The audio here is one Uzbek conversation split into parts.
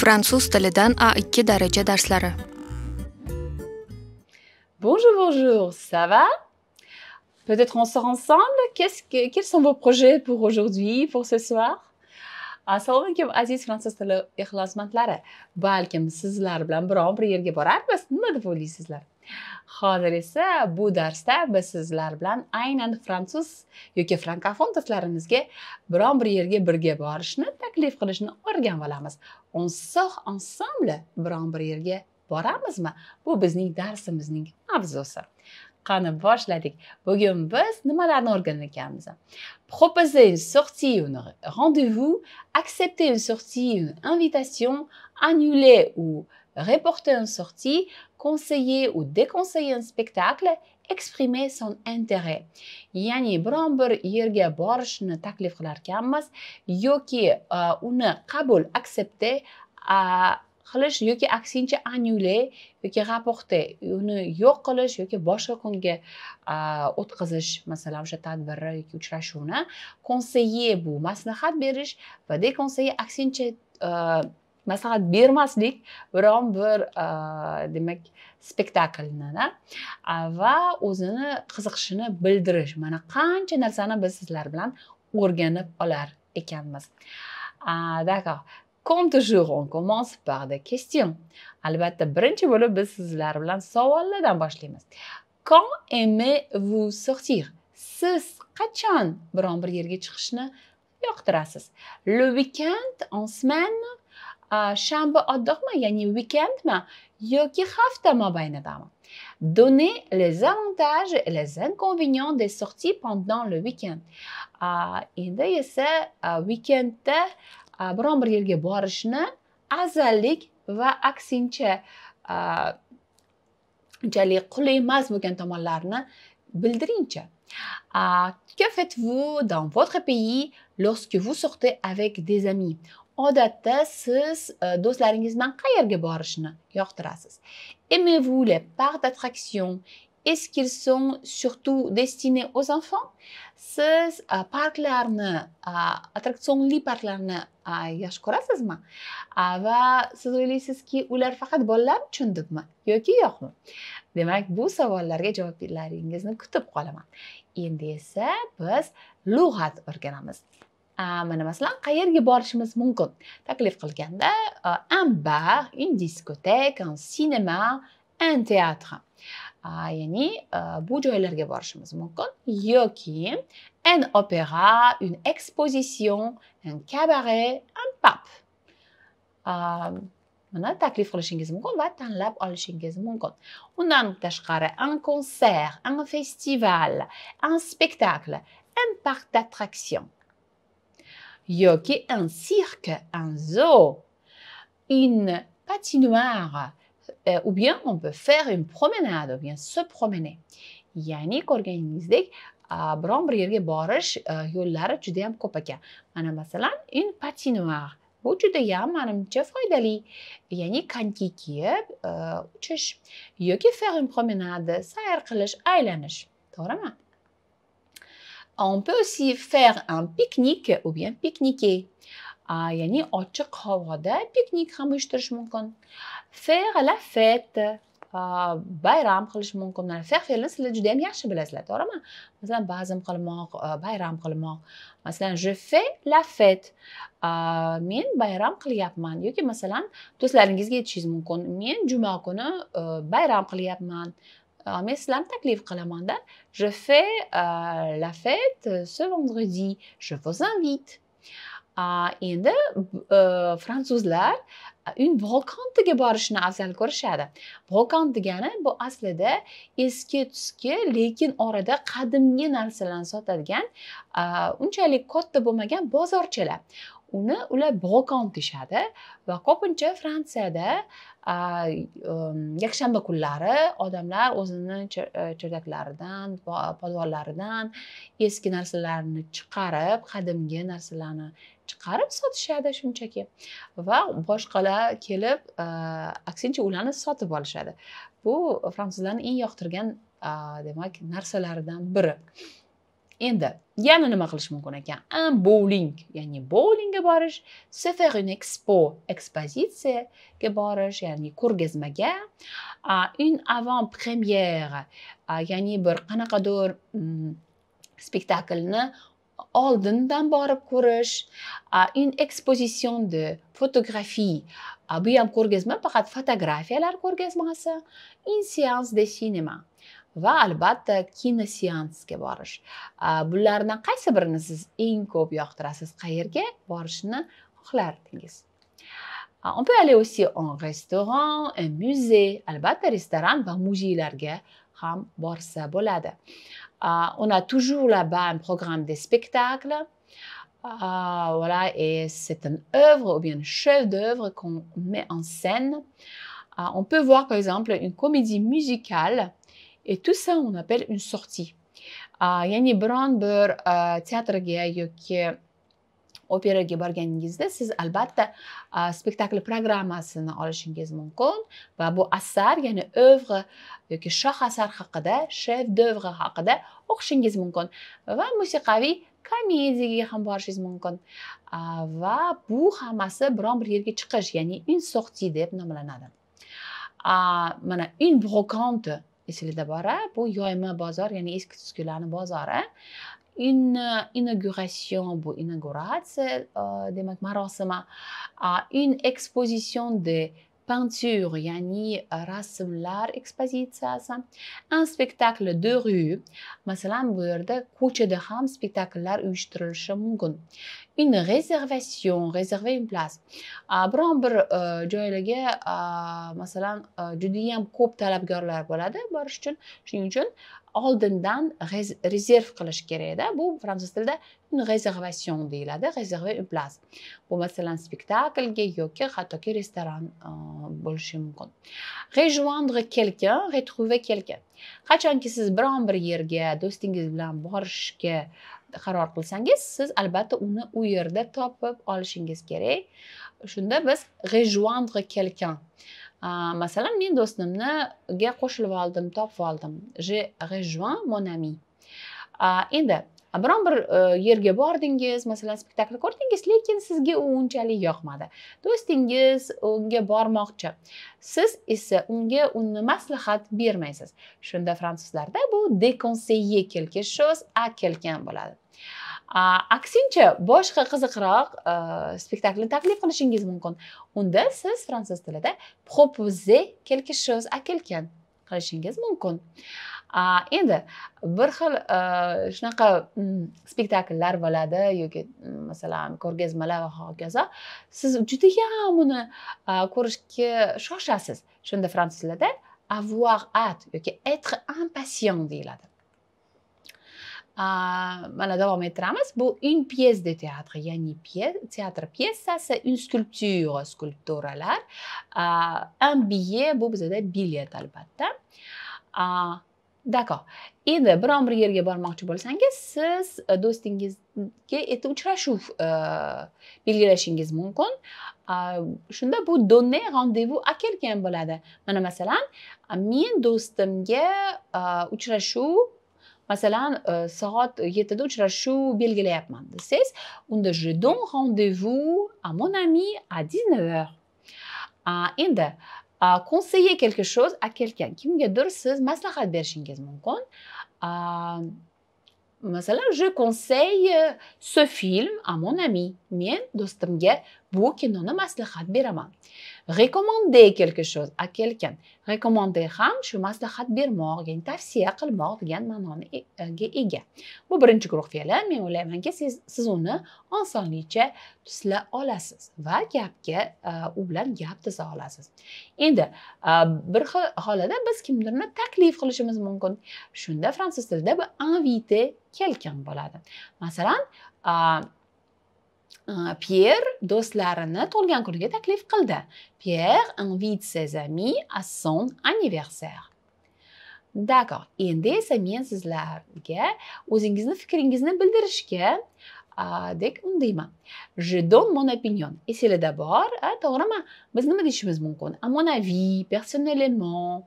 Bonjour, bonjour, ça va Peut-être on sort ensemble. que, quels sont vos projets pour aujourd'hui, pour ce soir assalomu alaykum aziz fransuz tili ixlosmandlari balkim sizlar bilan biron bir yerga borarmiz nima deb o'ylaysizlar hozir esa bu darsda biz sizlar bilan aynan fransuz yoki frankofon do'stlarimizga biron bir yerga birga borishni taklif qilishni o'rganib olamiz on sort ensemble biron bir yerga boramizmi bu bizning darsimizning mavzusi qani boshladik bugun biz nimalarni o'rgangan proposer une sortie un rendez-vous accepter une sortie une invitation annuler ou reporter une sortie conseiller ou déconseiller un spectacle exprimer son intérêt ya'ni biron bir yerga borishni taklif qilar ekanmiz yoki euh, uni qabul accepter euh, qilish yoki aksincha anyule yoki rapporte uni yo'q qilish yoki boshqa kunga o'tkazish masalan o'sha tadbirni yoki uchrashuvni konseye bu maslahat berish va de konseye aksincha maslahat bermaslik biron bir demak spektaklni va o'zini qiziqishini bildirish mana qancha narsani biz sizlar bilan o'rganib olar ekanmiz d'accord compte toujours, on commence par des questions albatta birinchi bo'lib biz sizlar bilan savollardan boshlaymiz quand aimez vous sortir siz qachon biron bir yerga chiqishni yoqtirasiz le weekend en semaine shanba oddiqmi, ya'ni weekendmi yoki hafta mobaynidami Donnez les avantages et les inconvénients des sorties pendant le week-end. Endi esa weekendda biron bir yerga borishni azallik va aksincha unchalik qulay emas bo'lgan tomonlarini bildiringchi que faites-vous dans votre pays lorsque vous sortez avec des amis odatda siz e, do'stlaringiz bilan qayerga borishni yoqtirasiz aimez-vous les parcs d'attraction est-ce qu'ils sont surtout destinés aux enfants? Siz a, parklarni, attraksionli parklarni yaxshi ko'rasizmi? Va siz o'ylaysizki, ular faqat bolalar uchun debmi yoki yo'qmi? Demak, bu savollarga javoblaringizni kutib qolaman. Endi esa biz lug'at o'rganamiz. mana masalan qayerga borishimiz mumkin taklif qilganda un bar une discothèque un cinéma un théâtre ya'ni euh, bu joylarga borishimiz mumkin yoki un opéra une exposition un cabaret un pub mana taklif qilishingiz mumkin va tanlab olishingiz mumkin undan tashqari un concert, un festival un spectacle un parc d'attraction yoki un cirque un zoo une patinoire euh, ou bien on peut faire une promenade, ou bien se promener. Yani organizdik biron bir yerga borish euh, yo'llari ham ko'p ekan mana masalan une patinoir bu ham menimcha foydali ya'ni konki kiyib euh, uchish yoki faire une promenade sayr qilish aylanish to'g'rimi on peut aussi faire un pique-nique ou bien pique-niquer ya'ni ochiq havoda piknik ham uyushtirish mumkin faire la fete bayram qilish mumkin mana fer fe'lini sizlar juda yam yaxshi bilasizlar to'g'rimi masalan bazm qilmoq bayram qilmoq masalan je fais la fete men bayram qilyapman yoki masalan do'stlaringizga aytishingiz mumkin men juma kuni bayram qilyapman men sizlarni taklif qilamanda je fais la fete ce vendredi je vous invite endi e, fransuzlar un volkontiga borishni afzal ko'rishadi volkon degani bu aslida eski tuski lekin orada qadimgi narsalarni sotadigan unchalik katta bo'lmagan bozorchalar uni ular brokon deyishadi va ko'pincha fransiyada um, yakshanba kunlari odamlar o'zini cherdaklaridan podvollaridan eski narsalarni chiqarib qadimgi narsalarni chiqarib sotishadi shunchaki va boshqalar kelib aksincha ularni sotib olishadi bu fransuzlarni eng yoqtirgan demak narsalaridan biri endi yana nima qilish mumkin ekan Am bowling ya'ni bowlingga borish se faire une expo ekspozitsiyaga borish ya'ni ko'rgazmaga une avant première ya'ni bir qanaqadir mm, spektaklni oldindan borib ko'rish une exposition de photographie bu ham ko'rgazma faqat fotografiyalar ko'rgazmasi une séance de cinéma va albatta kinoseansga borish bulardan qaysi birini siz eng ko'p yoqtirasiz qayerga borishni xohlardingiz on peut aller aussi en restaurant un musée albatta restoran va muzeylarga ham borsa bo'ladi on a toujours là-bas un programme de spectacle Uh, voilà, et c'est une œuvre ou bien un chef-d'œuvre qu'on met en scène. Uh, on peut voir par exemple une comédie musicale Et tout ça, on appelle une sortie. ya'ni biron bir teatrga yoki operaga borganingizda siz albatta spektakl programmasini olishingiz mumkin va bu asar ya'ni o'vg'i yoki asar haqida shef d'ovra haqida o'qishingiz mumkin va musiqaviy komediyaga ham borishingiz mumkin va bu hammasi biron bir yerga chiqish ya'ni une sortie deb nomlanadi mana une brocante esligida bora bu yoyma bozor ya'ni eski tuskilarni bozori inauguration bu inauguratsiya demak marosimi in exposition de peinture yani euh, rasmlar ekspozitsiyasi an spektakli de rue masalan bu yerda ko'chada ham spektakllar uyushtirilishi mumkin une réservation réserver une place ah, biron bir euh, joylarga ah, masalan euh, juda ham ko'p talabgorlar bo'ladi borish uchun shuning uchun oldindan rezerv qilish kerakda bu fransuz tilida rezervation deyiladi rezerve une plas bu masalan spektaklga yoki hattoki restoran euh, bo'lishi mumkin rejoindre quelqu'un retrouver quelqu'un qachonki siz biron bir yerga do'stingiz bilan borishga qaror qilsangiz siz albatta uni u yerda topib olishingiz kerak shunda biz rejoindre quelqu'un masalan men do'stimniga qo'shilib oldim topib oldim je rejoin mon ami endi biron bir e, yerga bordingiz masalan spektakl ko'rdingiz lekin sizga u unchalik yoqmadi do'stingiz unga bormoqchi siz esa unga uni maslahat bermaysiz shunda fransuzlarda bu déconseiller quelque chose a kelkan bo'ladi aksincha boshqa qiziqroq e, spektaklni taklif qilishingiz mumkin unda siz fransuz tilida propoze quelque chose à quelqu'un qilishingiz mumkin endi bir xil e, shunaqa mm, spektakllar bo'ladi yoki mm, masalan ko'rgazmalar va hokazo siz judayam uni e, ko'rishga shoshasiz shunda fransuz tilida avoir at yoki être impatient deyiladi mana davom ettiramiz bu un pièce de teatr ya'ni teatr pyesasi un skulptura skulpturalar un billet bu bizada bilet albatta dakor Endi biron bir yerga bormoqchi bo'lsangiz, siz do'stingizga erta uchrashuv belgilashingiz mumkin. Shunda bu donne a akelgan bo'ladi. Mana masalan, men do'stimga uchrashuv masalan e, soat yettida uchrashuv belgilayapman desangiz unda je don rendez-vous à mon ami à 19 heures endi konseyer quelque chose a quelqu'un kimgadir siz maslahat berishingiz mumkin masalan je conseille ce film à mon ami men do'stimga bu kinoni maslahat beraman recommander quelque chose à quelqu'un recommander ham shu maslahat bermoq ya'ni tavsiya qilmoq degan ma'noga e, e, ega bu birinchi guruh fe'li men o'ylaymanki siz, siz uni osonlikcha tusla olasiz va gapga e, u bilan gap tiza olasiz endi bir xil holatda biz kimdirni taklif qilishimiz mumkin shunda fransuz tilida bu invite quelqu'un bo'ladi masalan Euh, Pierre, do'stlarini larını Tolgankurga taklif qildi. Pierre invite ses amis à son anniversaire. D'accord. Endi esa men sizlarga o'zingizni fikringizni bildirishga dek undayman. Je donne mon opinion. Et c'est le d'abord, to'g'rimi? Biz nima deyishimiz mumkin? À mon avis, personnellement,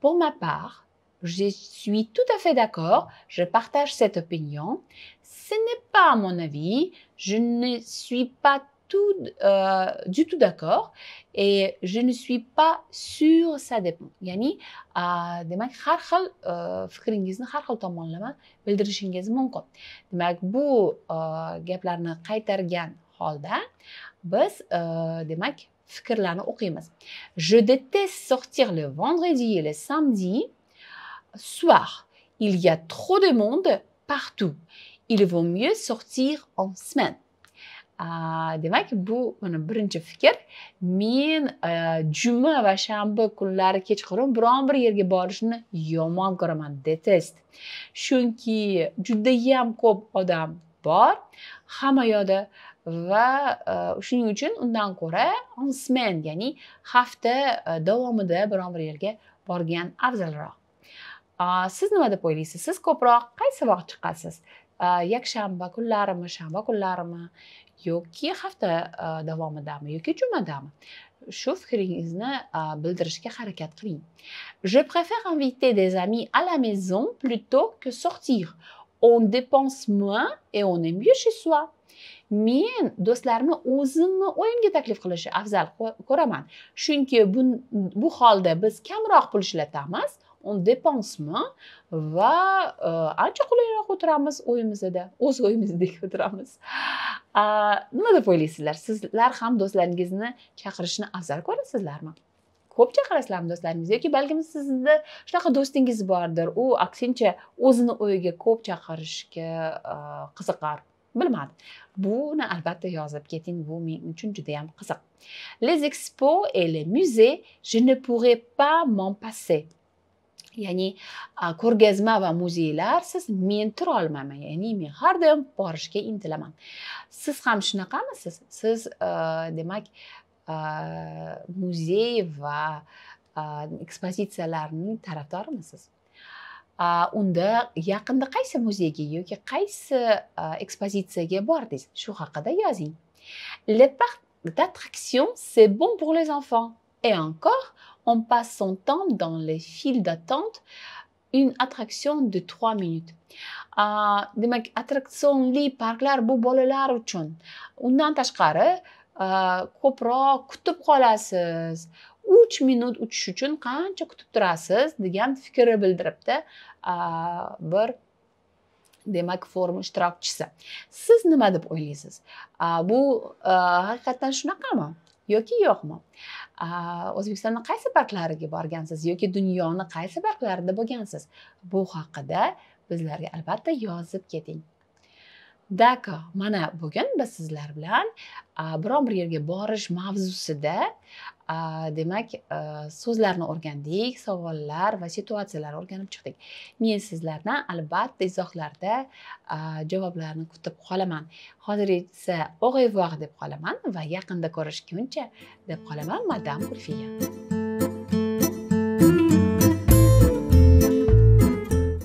pour ma part, je suis tout à fait d'accord, je partage cette opinion. Ce n'est pas mon avis, je ne suis pas tout, euh, du tout d'accord et je ne suis pas sûr ça dépend. Yani, euh, demak har خرخل euh, fikringizni har إنجليزن tomonlama bildirishingiz mumkin. Demak, bu euh, gaplarni qaytargan holda biz demak fikrlarni o'qiymiz. Je déteste sortir le vendredi et le samedi soir. Il y a trop de monde partout. Il vaut mieux sortir en semaine. demak bu mana birinchi fikr men euh, juma va shanba kunlari kechqurun biron bir yerga borishni yomon ko'raman detest chunki judayam ko'p odam bor hamma yoqda va e, shuning uchun undan ko'ra on smen ya'ni hafta e, davomida biron bir yerga borgan afzalroq siz nima deb o'ylaysiz siz ko'proq qaysi vaqt chiqasiz yakshanba kunlarimi shanba kunlarimi yoki hafta davomidami yoki jumadami shu fikringizni bildirishga harakat qiling je préfère inviter des amis à la maison plutôt que sortir on dépense moins et on est mieux chez soi men do'stlarimni o'zimni uyimga taklif qilishni afzal ko'raman chunki bu holda biz kamroq pul ishlatamiz unda pensmi va ancha qulayroq o'tiramiz uyimizda o'z uyimizdek o'tiramiz nima deb o'ylaysizlar sizlar ham do'stlaringizni chaqirishni afzal ko'rasizlarmi ko'p chaqirasizlarmi do'stlaringizni yoki balkim sizni shunaqa do'stingiz bordir u aksincha o'zini uyiga ko'p chaqirishga qiziqar eh, bilmadim buni albatta yozib keting bu men uchun judayam qiziq les expos et les musées je ne pourrais pas m'en passer ya'ni ko'rgazma va muzeylarsiz men turolmayman ya'ni men har doim borishga intilaman siz ham shunaqamisiz siz demak muzey va ekspozitsiyalarning tarafdorimisiz unda yaqinda qaysi muzeyga yoki qaysi ekspozitsiyaga bordingiz shu haqida yozing le parc d'attraction c'est bon pour les enfants Et encore, on passe son temps dans les files d'attente, une attraction de 3 minutes. Demek demak attraksionli parklar bu bolalar uchun undan tashqari ko'proq kutib qolasiz 3 minut uchish uchun qancha kutib turasiz degan fikr bildiribdi bir demak forum ishtirokchisi siz nima deb o'ylaysiz bu haqiqatdan shunaqami yoki yo'qmi o'zbekistonni qaysi parklariga borgansiz yoki dunyoni qaysi parklarida bo'lgansiz bu haqida bizlarga albatta yozib keting dako mana bugun biz sizlar bilan biron bir yerga borish mavzusida demak so'zlarni o'rgandik savollar va situatsiyalar o'rganib chiqdik men sizlardan albatta izohlarda javoblarni kutib qolaman hozir esa au revoir deb qolaman va yaqinda ko'rishguncha deb qolaman madam ulfiya